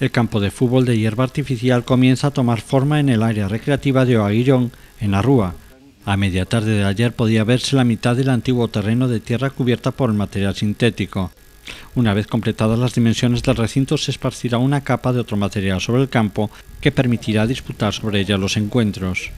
El campo de fútbol de hierba artificial comienza a tomar forma en el área recreativa de Oaguillón, en la Rúa. A media tarde de ayer podía verse la mitad del antiguo terreno de tierra cubierta por el material sintético. Una vez completadas las dimensiones del recinto se esparcirá una capa de otro material sobre el campo que permitirá disputar sobre ella los encuentros.